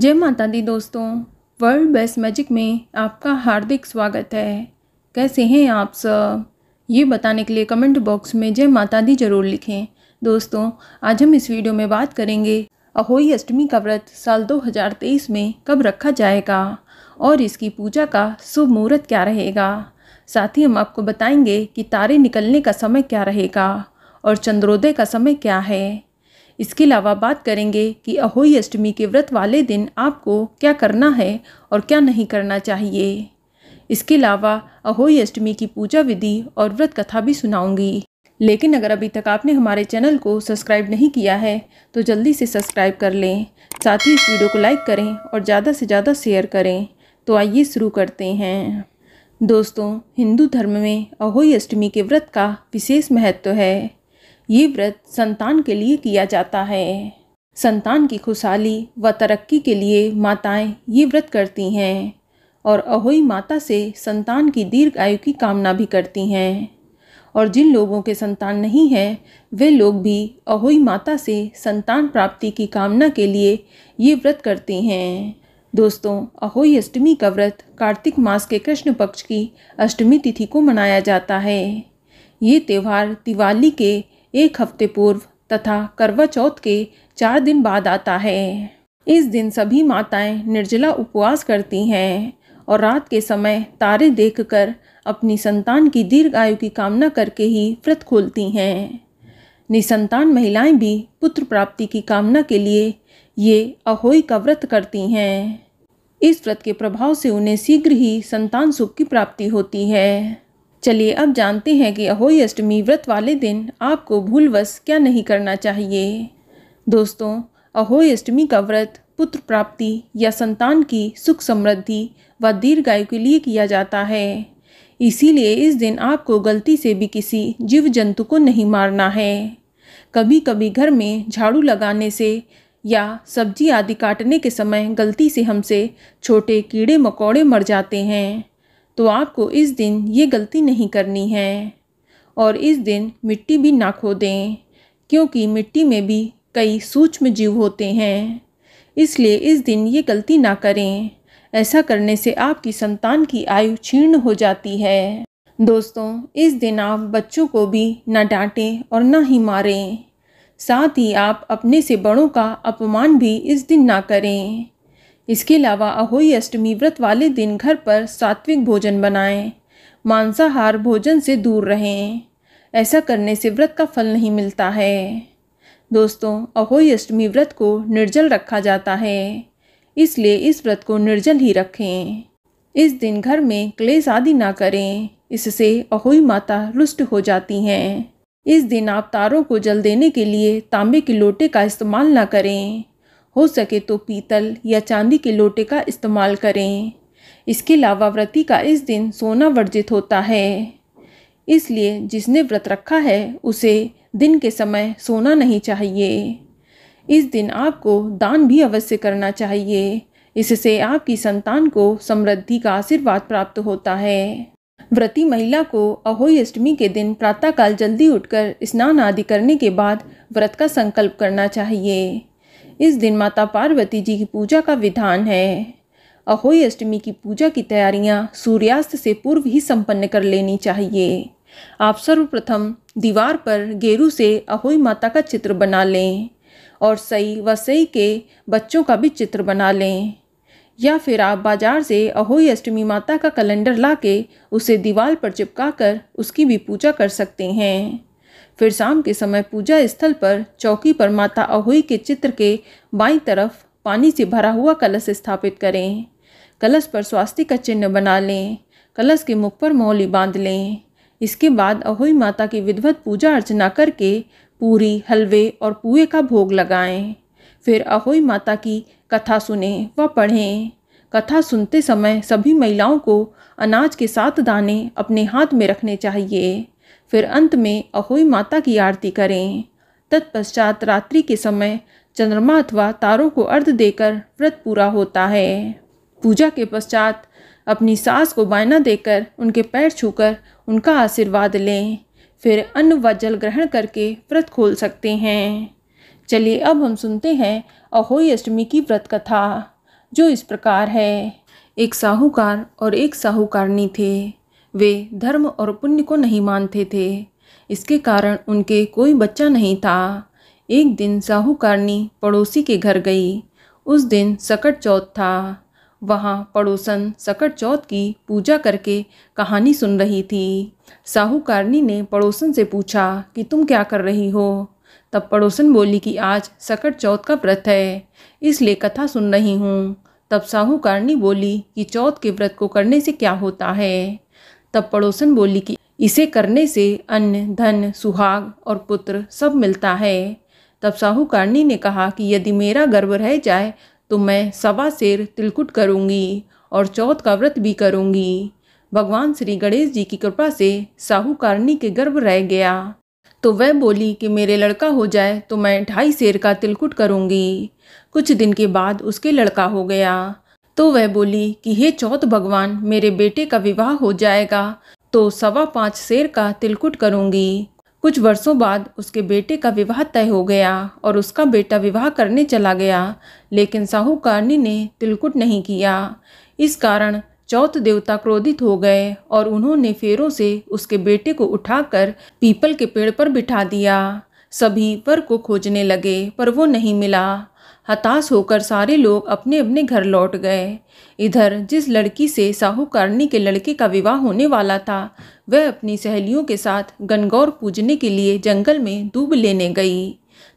जय माता दी दोस्तों वर्ल्ड बेस्ट मैजिक में आपका हार्दिक स्वागत है कैसे हैं आप सब ये बताने के लिए कमेंट बॉक्स में जय माता दी जरूर लिखें दोस्तों आज हम इस वीडियो में बात करेंगे अहोई अष्टमी का व्रत साल 2023 में कब रखा जाएगा और इसकी पूजा का शुभ मुहूर्त क्या रहेगा साथ ही हम आपको बताएंगे कि तारे निकलने का समय क्या रहेगा और चंद्रोदय का समय क्या है इसके अलावा बात करेंगे कि अहोई अष्टमी के व्रत वाले दिन आपको क्या करना है और क्या नहीं करना चाहिए इसके अलावा अहोई अष्टमी की पूजा विधि और व्रत कथा भी सुनाऊंगी लेकिन अगर अभी तक आपने हमारे चैनल को सब्सक्राइब नहीं किया है तो जल्दी से सब्सक्राइब कर लें साथ ही इस वीडियो को लाइक करें और ज़्यादा से ज़्यादा शेयर करें तो आइए शुरू करते हैं दोस्तों हिंदू धर्म में अहोई अष्टमी के व्रत का विशेष महत्व है ये व्रत संतान के लिए किया जाता है संतान की खुशहाली व तरक्की के लिए माताएं ये व्रत करती हैं और अहोई माता से संतान की दीर्घ आयु की कामना भी करती हैं और जिन लोगों के संतान नहीं हैं वे लोग भी अहोई माता से संतान प्राप्ति की कामना के लिए ये व्रत करते हैं दोस्तों अहोई अष्टमी का व्रत कार्तिक मास के कृष्ण पक्ष की अष्टमी तिथि को मनाया जाता है ये त्यौहार दिवाली के एक हफ्ते पूर्व तथा करवा चौथ के चार दिन बाद आता है इस दिन सभी माताएं निर्जला उपवास करती हैं और रात के समय तारे देखकर अपनी संतान की दीर्घ आयु की कामना करके ही व्रत खोलती हैं निसंतान महिलाएं भी पुत्र प्राप्ति की कामना के लिए ये अहोई का व्रत करती हैं इस व्रत के प्रभाव से उन्हें शीघ्र ही संतान सुख की प्राप्ति होती है चलिए अब जानते हैं कि अहोई अष्टमी व्रत वाले दिन आपको भूलवश क्या नहीं करना चाहिए दोस्तों अहोई अष्टमी का व्रत पुत्र प्राप्ति या संतान की सुख समृद्धि व दीर्घायु के लिए किया जाता है इसीलिए इस दिन आपको गलती से भी किसी जीव जंतु को नहीं मारना है कभी कभी घर में झाड़ू लगाने से या सब्जी आदि काटने के समय गलती से हमसे छोटे कीड़े मकोड़े मर जाते हैं तो आपको इस दिन ये गलती नहीं करनी है और इस दिन मिट्टी भी ना खो दें क्योंकि मिट्टी में भी कई सूक्ष्म जीव होते हैं इसलिए इस दिन ये गलती ना करें ऐसा करने से आपकी संतान की आयु क्षीर्ण हो जाती है दोस्तों इस दिन आप बच्चों को भी ना डांटें और ना ही मारें साथ ही आप अपने से बड़ों का अपमान भी इस दिन ना करें इसके अलावा अहोई अष्टमी व्रत वाले दिन घर पर सात्विक भोजन बनाएं मांसाहार भोजन से दूर रहें ऐसा करने से व्रत का फल नहीं मिलता है दोस्तों अहोई अष्टमी व्रत को निर्जल रखा जाता है इसलिए इस व्रत को निर्जल ही रखें इस दिन घर में क्लेश आदि ना करें इससे अहोई माता रुष्ट हो जाती हैं इस दिन आप तारों को जल देने के लिए तांबे के लोटे का इस्तेमाल ना करें हो सके तो पीतल या चांदी के लोटे का इस्तेमाल करें इसके अलावा व्रती का इस दिन सोना वर्जित होता है इसलिए जिसने व्रत रखा है उसे दिन के समय सोना नहीं चाहिए इस दिन आपको दान भी अवश्य करना चाहिए इससे आपकी संतान को समृद्धि का आशीर्वाद प्राप्त होता है व्रती महिला को अहोई अष्टमी के दिन प्रातःकाल जल्दी उठकर स्नान आदि करने के बाद व्रत का संकल्प करना चाहिए इस दिन माता पार्वती जी की पूजा का विधान है अहोई अष्टमी की पूजा की तैयारियां सूर्यास्त से पूर्व ही संपन्न कर लेनी चाहिए आप सर्वप्रथम दीवार पर गेरू से अहोई माता का चित्र बना लें और सई व सई के बच्चों का भी चित्र बना लें या फिर आप बाजार से अहोई अष्टमी माता का कैलेंडर लाके उसे दीवार पर चिपका कर उसकी भी पूजा कर सकते हैं फिर शाम के समय पूजा स्थल पर चौकी पर माता अहोई के चित्र के बाई तरफ पानी से भरा हुआ कलश स्थापित करें कलश पर स्वास्थ्य का चिन्ह बना लें कलश के मुख पर मौली बांध लें इसके बाद अहोई माता की विधवत पूजा अर्चना करके पूरी हलवे और पुए का भोग लगाएं फिर अहोई माता की कथा सुने व पढ़ें कथा सुनते समय सभी महिलाओं को अनाज के साथ दाने अपने हाथ में रखने चाहिए फिर अंत में अहोई माता की आरती करें तत्पश्चात रात्रि के समय चंद्रमा अथवा तारों को अर्ध देकर व्रत पूरा होता है पूजा के पश्चात अपनी सास को बायना देकर उनके पैर छूकर उनका आशीर्वाद लें फिर अन्न व जल ग्रहण करके व्रत खोल सकते हैं चलिए अब हम सुनते हैं अहोई अष्टमी की व्रत कथा जो इस प्रकार है एक साहूकार और एक साहूकारनी थे वे धर्म और पुण्य को नहीं मानते थे इसके कारण उनके कोई बच्चा नहीं था एक दिन साहूकारनी पड़ोसी के घर गई उस दिन सकट चौथ था वहाँ पड़ोसन सकट चौथ की पूजा करके कहानी सुन रही थी साहूकारनी ने पड़ोसन से पूछा कि तुम क्या कर रही हो तब पड़ोसन बोली कि आज सकट चौथ का व्रत है इसलिए कथा सुन रही हूँ तब साहूकारनी बोली कि चौथ के व्रत को करने से क्या होता है तब पड़ोसन बोली कि इसे करने से अन्य धन सुहाग और पुत्र सब मिलता है तब साहूकारिणी ने कहा कि यदि मेरा गर्भ रह जाए तो मैं सवा शेर तिलकुट करूँगी और चौथ का व्रत भी करूँगी भगवान श्री गणेश जी की कृपा से साहूकारिणी के गर्भ रह गया तो वह बोली कि मेरे लड़का हो जाए तो मैं ढाई शेर का तिलकुट करूँगी कुछ दिन के बाद उसके लड़का हो गया तो वह बोली कि हे चौथ भगवान मेरे बेटे का विवाह हो जाएगा तो सवा पाँच शेर का तिलकुट करूँगी कुछ वर्षों बाद उसके बेटे का विवाह तय हो गया और उसका बेटा विवाह करने चला गया लेकिन साहूकारनी ने तिलकुट नहीं किया इस कारण चौथ देवता क्रोधित हो गए और उन्होंने फेरों से उसके बेटे को उठाकर पीपल के पेड़ पर बिठा दिया सभी पर को खोजने लगे पर वो नहीं मिला हताश होकर सारे लोग अपने अपने घर लौट गए इधर जिस लड़की से साहूकारनी के लड़के का विवाह होने वाला था वह अपनी सहेलियों के साथ गनगौर पूजने के लिए जंगल में दूब लेने गई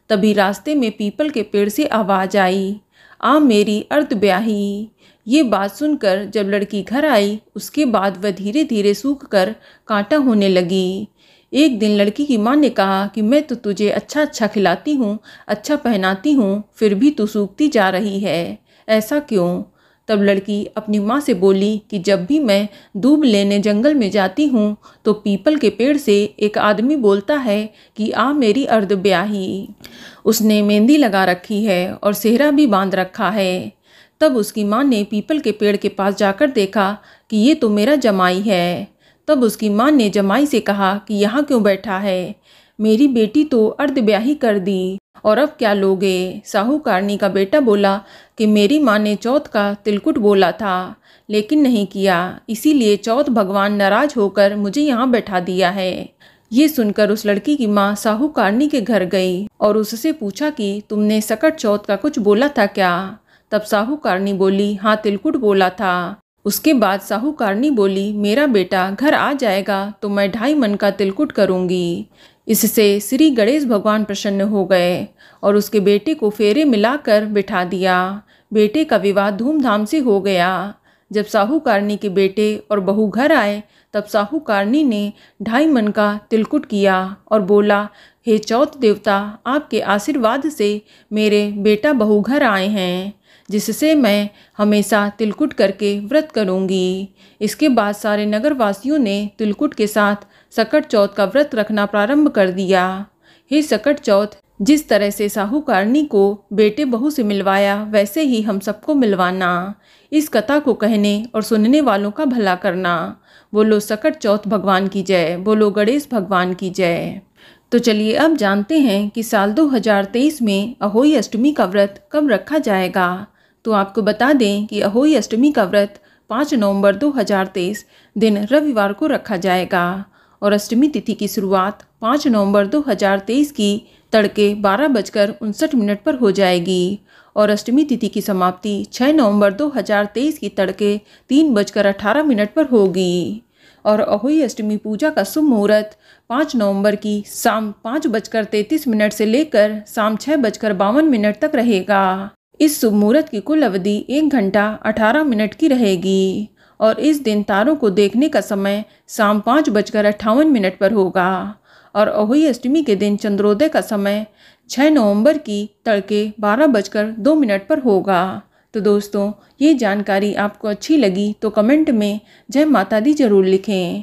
तभी रास्ते में पीपल के पेड़ से आवाज़ आई आ मेरी अर्ध ब्याही ये बात सुनकर जब लड़की घर आई उसके बाद वह धीरे धीरे सूख कर कांटा होने लगी एक दिन लड़की की माँ ने कहा कि मैं तो तुझे अच्छा अच्छा खिलाती हूँ अच्छा पहनाती हूँ फिर भी तू सूखती जा रही है ऐसा क्यों तब लड़की अपनी माँ से बोली कि जब भी मैं दूब लेने जंगल में जाती हूँ तो पीपल के पेड़ से एक आदमी बोलता है कि आ मेरी अर्ध ब्याही उसने मेहंदी लगा रखी है और सेहरा भी बांध रखा है तब उसकी माँ ने पीपल के पेड़ के पास जाकर देखा कि ये तो मेरा जमाई है तब उसकी माँ ने जमाई से कहा कि यहाँ क्यों बैठा है मेरी बेटी तो अर्धब्याही कर दी और अब क्या लोगे साहूकारनी का बेटा बोला कि मेरी माँ ने चौथ का तिलकुट बोला था लेकिन नहीं किया इसीलिए चौथ भगवान नाराज होकर मुझे यहाँ बैठा दिया है ये सुनकर उस लड़की की माँ साहूकारनी के घर गई और उससे पूछा कि तुमने सकट चौथ का कुछ बोला था क्या तब साहूकारनी बोली हाँ तिलकुट बोला था उसके बाद साहूकारनी बोली मेरा बेटा घर आ जाएगा तो मैं ढाई मन का तिलकुट करूँगी इससे श्री गणेश भगवान प्रसन्न हो गए और उसके बेटे को फेरे मिलाकर बिठा दिया बेटे का विवाह धूमधाम से हो गया जब साहूकारनी के बेटे और बहू घर आए तब साहूकारनी ने ढाई मन का तिलकुट किया और बोला हे चौथ देवता आपके आशीर्वाद से मेरे बेटा बहू घर आए हैं जिससे मैं हमेशा तिलकुट करके व्रत करूँगी इसके बाद सारे नगरवासियों ने तिलकुट के साथ सकट चौथ का व्रत रखना प्रारंभ कर दिया हे सकट चौथ जिस तरह से साहूकारिणी को बेटे बहू से मिलवाया वैसे ही हम सबको मिलवाना इस कथा को कहने और सुनने वालों का भला करना बोलो सकट चौथ भगवान की जय बोलो गणेश भगवान की जय तो चलिए अब जानते हैं कि साल 2023 में अहोई अष्टमी का व्रत कब रखा जाएगा तो आपको बता दें कि अहोई अष्टमी का व्रत पाँच नवंबर 2023 दिन रविवार को रखा जाएगा और अष्टमी तिथि की शुरुआत पाँच नवंबर 2023 की तड़के बारह बजकर उनसठ मिनट पर हो जाएगी और अष्टमी तिथि की समाप्ति 6 नवंबर 2023 की तड़के तीन बजकर अठारह मिनट पर होगी और अहोई अष्टमी पूजा का शुभ मुहूर्त पाँच नवंबर की शाम पाँच बजकर तैंतीस मिनट से लेकर शाम छः बजकर बावन मिनट तक रहेगा इस शुभ मुहूर्त की कुल अवधि एक घंटा अठारह मिनट की रहेगी और इस दिन तारों को देखने का समय शाम पाँच बजकर अट्ठावन मिनट पर होगा और अहोई अष्टमी के दिन चंद्रोदय का समय छः नवंबर की तड़के बारह बजकर दो मिनट पर होगा तो दोस्तों ये जानकारी आपको अच्छी लगी तो कमेंट में जय माता दी ज़रूर लिखें